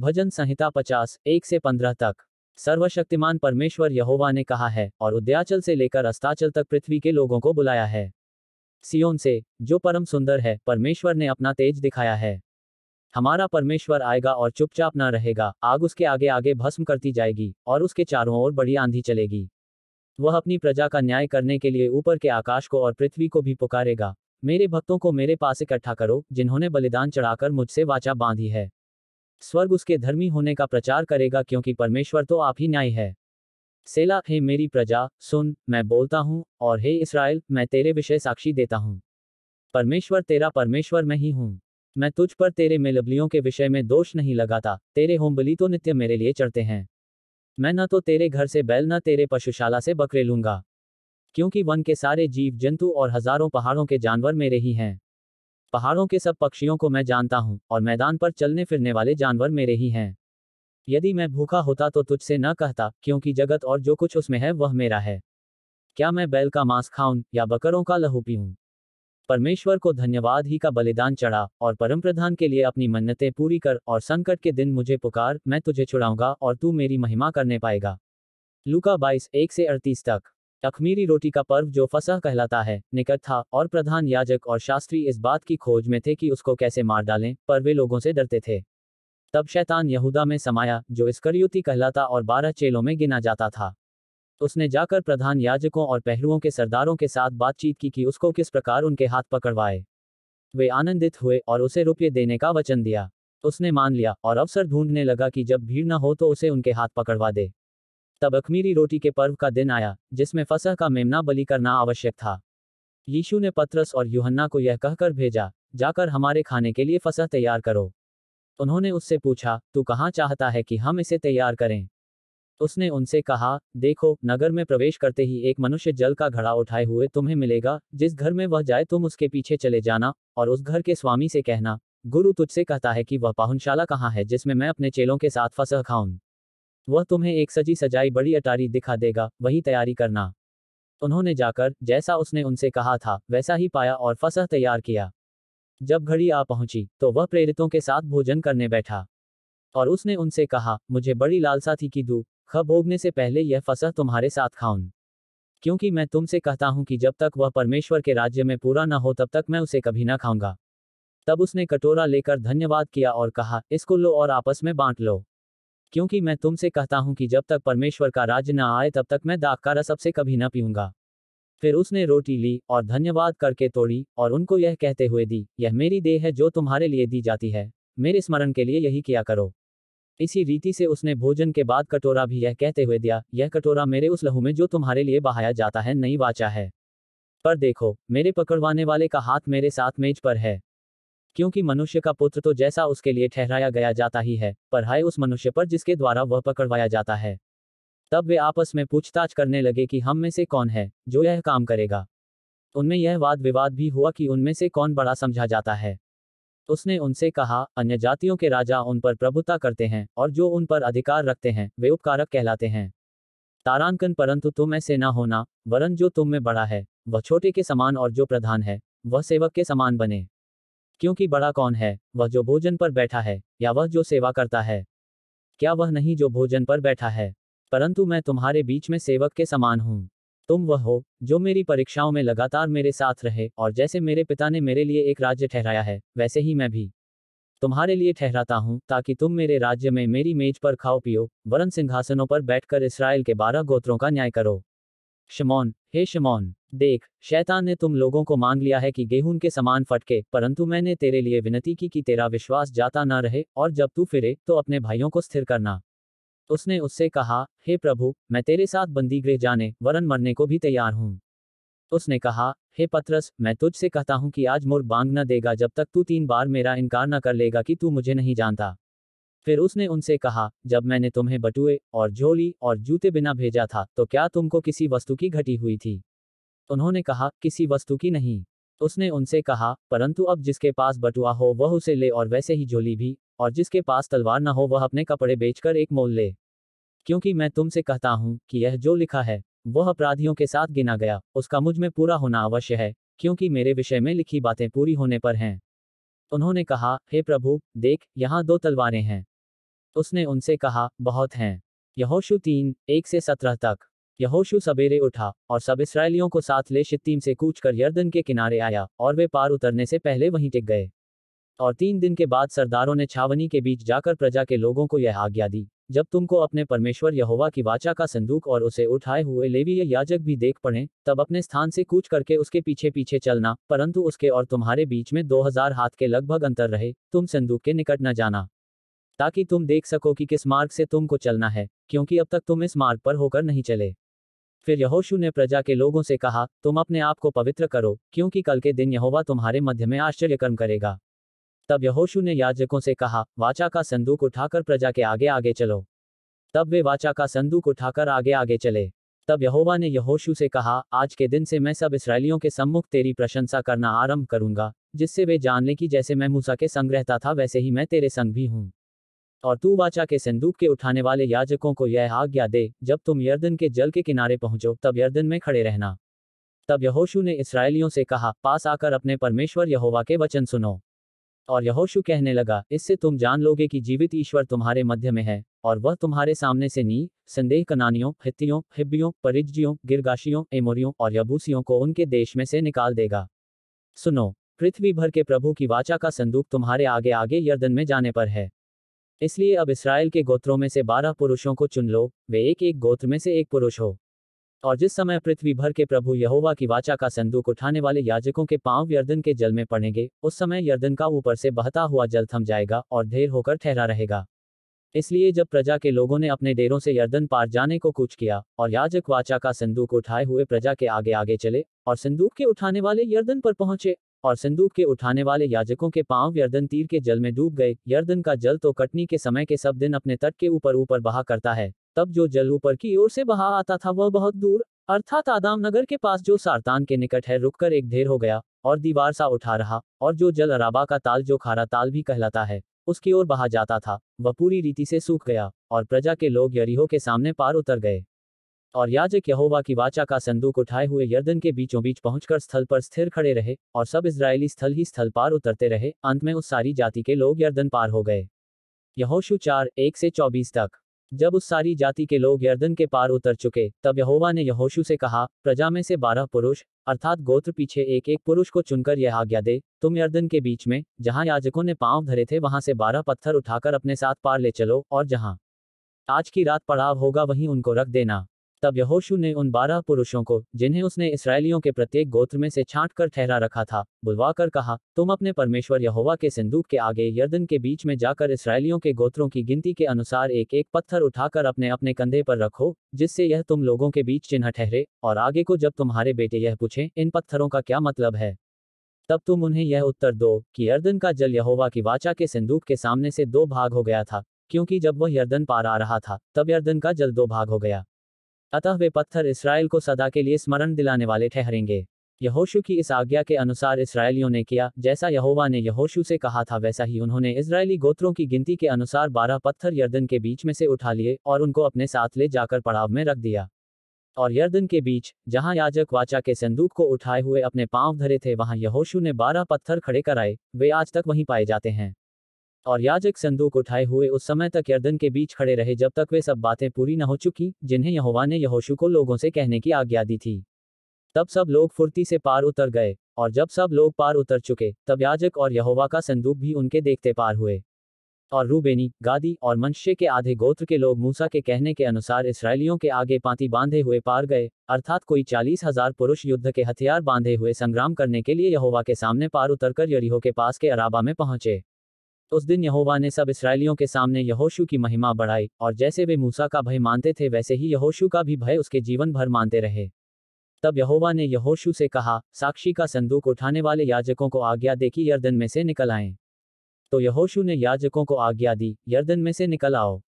भजन संहिता पचास एक से पंद्रह तक सर्वशक्तिमान परमेश्वर यहोवा ने कहा है और उद्याचल से लेकर अस्ताचल तक पृथ्वी के लोगों को बुलाया है सियोन से जो परम सुंदर है परमेश्वर ने अपना तेज दिखाया है हमारा परमेश्वर आएगा और चुपचाप न रहेगा आग उसके आगे आगे भस्म करती जाएगी और उसके चारों ओर बड़ी आंधी चलेगी वह अपनी प्रजा का न्याय करने के लिए ऊपर के आकाश को और पृथ्वी को भी पुकारेगा मेरे भक्तों को मेरे पास इकट्ठा करो जिन्होंने बलिदान चढ़ाकर मुझसे वाचा बांधी है स्वर्ग उसके धर्मी होने का प्रचार करेगा क्योंकि परमेश्वर तो आप ही न्याय है सेला हे मेरी प्रजा सुन मैं बोलता हूँ और हे इसराइल मैं तेरे विषय साक्षी देता हूँ परमेश्वर तेरा परमेश्वर मैं ही हूँ मैं तुझ पर तेरे मेलबलियों के विषय में दोष नहीं लगाता तेरे होमबली तो नित्य मेरे लिए चढ़ते हैं मैं न तो तेरे घर से बैल न तेरे पशुशाला से बकरे लूंगा क्योंकि वन के सारे जीव जंतु और हजारों पहाड़ों के जानवर मेरे ही हैं पहाड़ों के सब पक्षियों को मैं जानता हूँ और मैदान पर चलने फिरने वाले जानवर मेरे ही हैं यदि मैं भूखा होता तो तुझसे न कहता क्योंकि जगत और जो कुछ उसमें है वह मेरा है क्या मैं बैल का मांस खाऊं या बकरों का लहू पीऊं परमेश्वर को धन्यवाद ही का बलिदान चढ़ा और परम प्रधान के लिए अपनी मन्नतें पूरी कर और संकट के दिन मुझे पुकार मैं तुझे छुड़ाऊंगा और तू मेरी महिमा करने पाएगा लुका बाईस एक से अड़तीस तक अखमीरी रोटी का पर्व जो फसह कहलाता है निकट था और प्रधान याजक और शास्त्री इस बात की खोज में थे कि उसको कैसे मार डालें पर वे लोगों से डरते थे तब शैतान यहूदा में समाया जो इसकरयुती कहलाता और बारह चेलों में गिना जाता था उसने जाकर प्रधान याजकों और पहलुओं के सरदारों के साथ बातचीत की कि उसको किस प्रकार उनके हाथ पकड़वाए वे आनंदित हुए और उसे रुपये देने का वचन दिया उसने मान लिया और अवसर ढूंढने लगा कि जब भीड़ न हो तो उसे उनके हाथ पकड़वा दे तब अखमीरी रोटी के पर्व का दिन आया जिसमें फसह का मेमना बलि करना आवश्यक था यीशु ने पत्रस और यूहन्ना को यह कहकर भेजा जाकर हमारे खाने के लिए फसह तैयार करो उन्होंने उससे पूछा तू कहाँ चाहता है कि हम इसे तैयार करें उसने उनसे कहा देखो नगर में प्रवेश करते ही एक मनुष्य जल का घड़ा उठाए हुए तुम्हें मिलेगा जिस घर में वह जाए तुम उसके पीछे चले जाना और उस घर के स्वामी से कहना गुरु तुझसे कहता है कि वह पाहुनशाला कहाँ है जिसमें मैं अपने चेलों के साथ फसह खाऊं वह तुम्हें एक सजी सजाई बड़ी अटारी दिखा देगा वही तैयारी करना उन्होंने जाकर जैसा उसने उनसे कहा था वैसा ही पाया और फसह तैयार किया जब घड़ी आ पहुंची तो वह प्रेरितों के साथ भोजन करने बैठा और उसने उनसे कहा मुझे बड़ी लालसा थी कि दू ख भोगने से पहले यह फसह तुम्हारे साथ खाऊं क्योंकि मैं तुमसे कहता हूं कि जब तक वह परमेश्वर के राज्य में पूरा न हो तब तक मैं उसे कभी ना खाऊंगा तब उसने कटोरा लेकर धन्यवाद किया और कहा इसको लो और आपस में बांट लो क्योंकि मैं तुमसे कहता हूं कि जब तक परमेश्वर का राज्य न आए तब तक मैं दाख का रस अब से कभी न पीऊंगा फिर उसने रोटी ली और धन्यवाद करके तोड़ी और उनको यह कहते हुए दी यह मेरी देह है जो तुम्हारे लिए दी जाती है मेरे स्मरण के लिए यही किया करो इसी रीति से उसने भोजन के बाद कटोरा भी यह कहते हुए दिया यह कटोरा मेरे उस लहू में जो तुम्हारे लिए बहाया जाता है नई वाचा है पर देखो मेरे पकड़वाने वाले का हाथ मेरे साथ मेज पर है क्योंकि मनुष्य का पुत्र तो जैसा उसके लिए ठहराया गया जाता ही है पर हाय उस मनुष्य पर जिसके द्वारा वह पकड़वाया जाता है तब वे आपस में पूछताछ करने लगे कि हम में से कौन है जो यह काम करेगा उनमें यह वाद विवाद भी हुआ कि उनमें से कौन बड़ा समझा जाता है उसने उनसे कहा अन्य जातियों के राजा उन पर प्रभुता करते हैं और जो उन पर अधिकार रखते हैं वे उपकारक कहलाते हैं तारांकन परंतु तुम ऐसे न होना वरन जो तुम में बड़ा है वह छोटे के समान और जो प्रधान है वह सेवक के समान बने क्योंकि बड़ा कौन है वह जो भोजन पर बैठा है या वह जो सेवा करता है क्या वह नहीं जो भोजन पर बैठा है परंतु मैं तुम्हारे बीच में सेवक के समान हूँ तुम वह हो जो मेरी परीक्षाओं में लगातार मेरे साथ रहे और जैसे मेरे पिता ने मेरे लिए एक राज्य ठहराया है वैसे ही मैं भी तुम्हारे लिए ठहराता हूँ ताकि तुम मेरे राज्य में मेरी मेज पर खाओ पियो वरन सिंहासनों पर बैठकर इसराइल के बारह गोत्रों का न्याय करो शमौन हे शमौन देख शैतान ने तुम लोगों को मांग लिया है कि गेहूं के समान फटके परंतु मैंने तेरे लिए विनती की कि तेरा विश्वास जाता न रहे और जब तू फिरे तो अपने भाइयों को स्थिर करना उसने उससे कहा हे प्रभु मैं तेरे साथ बंदीगृह जाने वरन मरने को भी तैयार हूँ उसने कहा हे पत्रस मैं तुझसे कहता हूँ कि आज मुर्ग बांग न देगा जब तक तू तीन बार मेरा इनकार न कर लेगा कि तू मुझे नहीं जानता फिर उसने उनसे कहा जब मैंने तुम्हें बटुए और झोली और जूते बिना भेजा था तो क्या तुमको किसी वस्तु की घटी हुई थी उन्होंने कहा किसी वस्तु की नहीं उसने उनसे कहा परंतु अब जिसके पास बटुआ हो वह उसे ले और वैसे ही झोली भी और जिसके पास तलवार न हो वह अपने कपड़े बेचकर एक मोल ले क्योंकि मैं तुमसे कहता हूँ कि यह जो लिखा है वह अपराधियों के साथ गिना गया उसका मुझ में पूरा होना अवश्य है क्योंकि मेरे विषय में लिखी बातें पूरी होने पर हैं उन्होंने कहा हे प्रभु देख यहाँ दो तलवारें हैं उसने उनसे कहा बहुत हैं यहोशु तीन एक से सत्रह तक यहोशु सवेरे उठा और सब इसराइलियों को साथ ले शित्तीम से कूच कर यर्दन के किनारे आया और वे पार उतरने से पहले वहीं टिक गए और तीन दिन के बाद सरदारों ने छावनी के बीच जाकर प्रजा के लोगों को यह आज्ञा दी जब तुमको अपने परमेश्वर यहोवा की वाचा का संदूक और उसे उठाए हुए लेवीय याजक भी देख पड़े तब अपने स्थान से कूच करके उसके पीछे पीछे चलना परंतु उसके और तुम्हारे बीच में दो हजार हाथ के लगभग अंतर रहे तुम संदूक के निकट न जाना ताकि तुम देख सको कि किस मार्ग से तुमको चलना है क्योंकि अब तक तुम इस मार्ग पर होकर नहीं चले फिर यहोशु ने प्रजा के लोगों से कहा तुम अपने आप को पवित्र करो क्योंकि कल के दिन यहोवा तुम्हारे मध्य में आश्चर्यकर्म करेगा तब यहोशु ने याजकों से कहा वाचा का संदूक उठाकर प्रजा के आगे आगे चलो तब वे वाचा का संदूक उठाकर आगे आगे चले तब यहोवा ने यहोशु से कहा आज के दिन से मैं सब इसराइलियों के सम्मुख तेरी प्रशंसा करना आरंभ करूंगा जिससे वे जान लें कि जैसे मैं मूसा के संग रहता था वैसे ही मैं तेरे संग भी हूँ और तू वाचा के संदूक के उठाने वाले याजकों को यह आज्ञा दे जब तुम यर्दन के जल के किनारे पहुंचो तब यर्दन में खड़े रहना तब यहोशू ने इसराइलियों से कहा पास आकर अपने परमेश्वर यहोवा के वचन सुनो और यहोशू कहने लगा इससे तुम जान लोगे कि जीवित ईश्वर तुम्हारे मध्य में है और वह तुम्हारे सामने से नी संदेह कनानियों हितियों हिब्बियों परिजियों गिरगाशियों एमोरियों और यबूसियों को उनके देश में से निकाल देगा सुनो पृथ्वी भर के प्रभु की वाचा का संदूक तुम्हारे आगे आगे यर्दन में जाने पर है इसलिए अब इसराइल के गोत्रों में से बारह पुरुषों को चुन लो वे एक एक गोत्र में से एक पुरुष हो और जिस समय पृथ्वी भर के प्रभु यहोवा की वाचा का संदूक उठाने वाले याजकों के पांव यर्दन के जल में पड़ेंगे उस समय यर्दन का ऊपर से बहता हुआ जल थम जाएगा और ढेर होकर ठहरा रहेगा इसलिए जब प्रजा के लोगों ने अपने डेरों से यर्दन पार जाने को कूच किया और याजक वाचा का संदूक उठाए हुए प्रजा के आगे आगे चले और संदूक के उठाने वाले यर्दन पर पहुंचे और संदूक के उठाने वाले याजकों के पांव यर्दन तीर के जल में डूब गए यर्दन का जल तो कटनी के समय के सब दिन अपने तट के ऊपर ऊपर बहा करता है तब जो जल ऊपर की ओर से बहा आता था वह बहुत दूर अर्थात आदाम नगर के पास जो सारतान के निकट है रुककर एक ढेर हो गया और दीवार सा उठा रहा और जो जल अराबा का ताल जो खारा ताल भी कहलाता है उसकी ओर बहा जाता था वह पूरी रीति से सूख गया और प्रजा के लोग यरीहो के सामने पार उतर गए और याजक यहोवा की वाचा का संदूक उठाए हुए यर्दन के बीचों बीच पहुंचकर स्थल पर स्थिर खड़े रहे और सब इसराइली स्थल ही स्थल पार उतरते रहे अंत में उस सारी जाति के लोग यर्दन पार हो गए यहोशु चार एक से चौबीस तक जब उस सारी जाति के लोग यर्दन के पार उतर चुके तब यहोवा ने यहोशु से कहा प्रजा में से बारह पुरुष अर्थात गोत्र पीछे एक एक पुरुष को चुनकर यह आज्ञा दे तुम यर्दन के बीच में जहां याजकों ने पांव धरे थे वहां से बारह पत्थर उठाकर अपने साथ पार ले चलो और जहां आज की रात पड़ाव होगा वहीं उनको रख देना तब यहोशु ने उन बारह पुरुषों को जिन्हें उसने इसराइलियों के प्रत्येक गोत्र में से छांट कर ठहरा रखा था बुलवा कर कहा तुम अपने परमेश्वर यहोवा के सिंदूक के आगे यर्दन के बीच में जाकर इसराइलियों के गोत्रों की गिनती के अनुसार एक एक पत्थर उठाकर अपने अपने कंधे पर रखो जिससे यह तुम लोगों के बीच चिन्ह ठहरे और आगे को जब तुम्हारे बेटे यह पूछे इन पत्थरों का क्या मतलब है तब तुम उन्हें यह उत्तर दो कि यर्दन का जल यहोवा की वाचा के सिंदूक के सामने से दो भाग हो गया था क्योंकि जब वह यर्दन पार आ रहा था तब यर्दन का जल दो भाग हो गया अतः वे पत्थर इसराइल को सदा के लिए स्मरण दिलाने वाले ठहरेंगे यहोशू की इस आज्ञा के अनुसार इसराइलियों ने किया जैसा यहोवा ने यहोशू से कहा था वैसा ही उन्होंने इसराइली गोत्रों की गिनती के अनुसार बारह पत्थर यर्दन के बीच में से उठा लिए और उनको अपने साथ ले जाकर पड़ाव में रख दिया और यर्दन के बीच जहां याजक वाचा के संदूक को उठाए हुए अपने पांव धरे थे वहां यहोशू ने बारह पत्थर खड़े कराए वे आज तक वहीं पाए जाते हैं और याजक संदूक उठाए हुए उस समय तक यर्दन के बीच खड़े रहे जब तक वे सब बातें पूरी न हो चुकी जिन्हें यहोवा ने यहोशू को लोगों से कहने की आज्ञा दी थी तब सब लोग फुर्ती से पार उतर गए और जब सब लोग पार उतर चुके तब याजक और यहोवा का संदूक भी उनके देखते पार हुए और रूबेनी गादी और मनुष्य के आधे गोत्र के लोग मूसा के कहने के अनुसार इसराइलियों के आगे पांति बांधे हुए पार गए अर्थात कोई चालीस हजार पुरुष युद्ध के हथियार बांधे हुए संग्राम करने के लिए यहोवा के सामने पार उतरकर यरीहो के पास के अराबा में पहुंचे उस दिन यहोवा ने सब इसराइलियों के सामने यहोशू की महिमा बढ़ाई और जैसे वे मूसा का भय मानते थे वैसे ही यहोशू का भी भय उसके जीवन भर मानते रहे तब यहोवा ने यहोशू से कहा साक्षी का संदूक उठाने वाले याजकों को आज्ञा दे कि यर्दन में से निकल आए तो यहोशू ने याजकों को आज्ञा दी यर्दन में से निकल आओ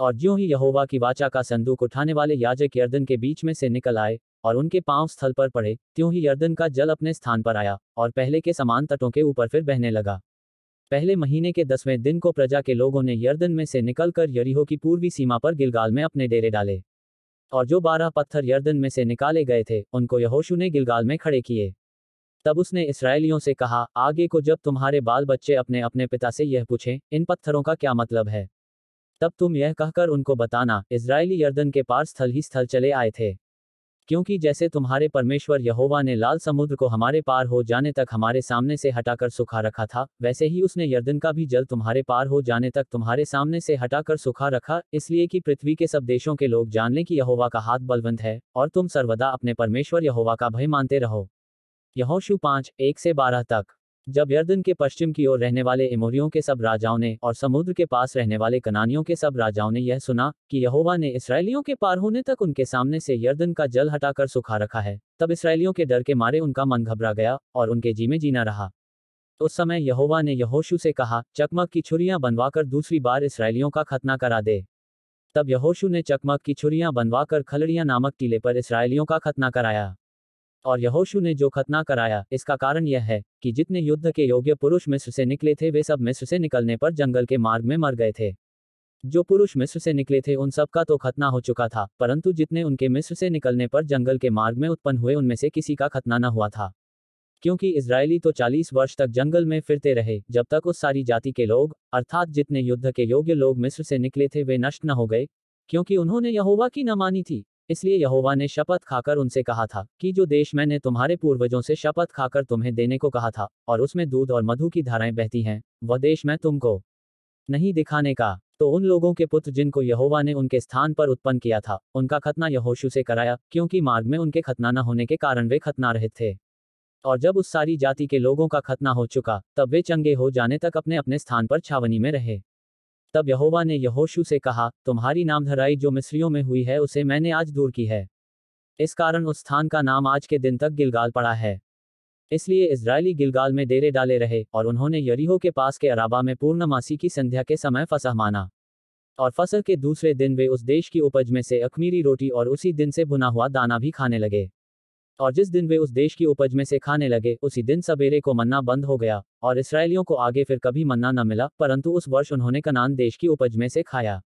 और ज्यों ही यहोवा की वाचा का संदूक उठाने वाले याजक यर्दन के बीच में से निकल आए और उनके पांव स्थल पर पड़े त्यों ही यर्दन का जल अपने स्थान पर आया और पहले के समान तटों के ऊपर फिर बहने लगा पहले महीने के दसवें दिन को प्रजा के लोगों ने यर्दन में से निकलकर यरीहो की पूर्वी सीमा पर गिलगाल में अपने डेरे डाले और जो बारह पत्थर यर्दन में से निकाले गए थे उनको यहोशु ने गिलगाल में खड़े किए तब उसने इसराइलियों से कहा आगे को जब तुम्हारे बाल बच्चे अपने अपने पिता से यह पूछें इन पत्थरों का क्या मतलब है तब तुम यह कहकर उनको बताना इसराइली यर्दन के पार स्थल ही स्थल चले आए थे क्योंकि जैसे तुम्हारे परमेश्वर यहोवा ने लाल समुद्र को हमारे पार हो जाने तक हमारे सामने से हटाकर सुखा रखा था वैसे ही उसने यर्दन का भी जल तुम्हारे पार हो जाने तक तुम्हारे सामने से हटाकर सुखा रखा इसलिए कि पृथ्वी के सब देशों के लोग जान लें कि यहोवा का हाथ बलवंत है और तुम सर्वदा अपने परमेश्वर यहोवा का भय मानते रहो यहोशु पाँच एक से बारह तक जब यर्दन के पश्चिम की ओर रहने वाले इमोरियों के सब राजाओं ने और समुद्र के पास रहने वाले कनानियों के सब राजाओं ने यह सुना कि यहोवा ने इसराइलियों के पार होने तक उनके सामने से यर्दन का जल हटाकर सुखा रखा है तब इसराइलियों के डर के मारे उनका मन घबरा गया और उनके जी में जीना रहा उस समय यहोवा ने यहोशु से कहा चकमक की छुरियां बनवाकर दूसरी बार इसराइलियों का खतना करा दे तब यहोशू ने चकमक की छुरियां बनवाकर खलड़िया नामक टीले पर इसराइलियों का खतना कराया और यहोशू ने जो खतना कराया इसका कारण यह है कि जितने युद्ध के योग्य पुरुष मिस्र से निकले थे वे सब मिस्र से निकलने पर जंगल के मार्ग में मर गए थे जो पुरुष मिस्र से निकले थे उन सब का तो खतना हो चुका था परंतु जितने उनके मिस्र से निकलने पर जंगल के मार्ग में उत्पन्न हुए उनमें से किसी का खतना न हुआ था क्योंकि इसराइली तो 40 वर्ष तक जंगल में फिरते रहे जब तक उस सारी जाति के लोग अर्थात जितने युद्ध के योग्य लोग मिस्र से निकले थे वे नष्ट न हो गए क्योंकि उन्होंने यहोवा की न मानी थी इसलिए यहोवा ने शपथ खाकर उनसे कहा था कि जो देश मैंने तुम्हारे पूर्वजों से शपथ खाकर तुम्हें देने को कहा था और उसमें दूध और मधु की धाराएं बहती हैं वह देश मैं तुमको नहीं दिखाने का तो उन लोगों के पुत्र जिनको यहोवा ने उनके स्थान पर उत्पन्न किया था उनका खतना यहोशु से कराया क्योंकि मार्ग में उनके खतना न होने के कारण वे खतना रहित थे और जब उस सारी जाति के लोगों का खतना हो चुका तब वे चंगे हो जाने तक अपने अपने स्थान पर छावनी में रहे तब यहोवा ने यहोशू से कहा तुम्हारी नामधराई जो मिस्रियों में हुई है उसे मैंने आज दूर की है इस कारण उस स्थान का नाम आज के दिन तक गिलगाल पड़ा है इसलिए इसराइली गिलगाल में डेरे डाले रहे और उन्होंने यरीहो के पास के अराबा में पूर्णमासी की संध्या के समय फसह माना और फसल के दूसरे दिन वे उस देश की उपज में से अखमीरी रोटी और उसी दिन से भुना हुआ दाना भी खाने लगे और जिस दिन वे उस देश की उपज में से खाने लगे उसी दिन सवेरे को मन्ना बंद हो गया और इसराइलियों को आगे फिर कभी मन्ना न मिला परंतु उस वर्ष उन्होंने कनान देश की उपज में से खाया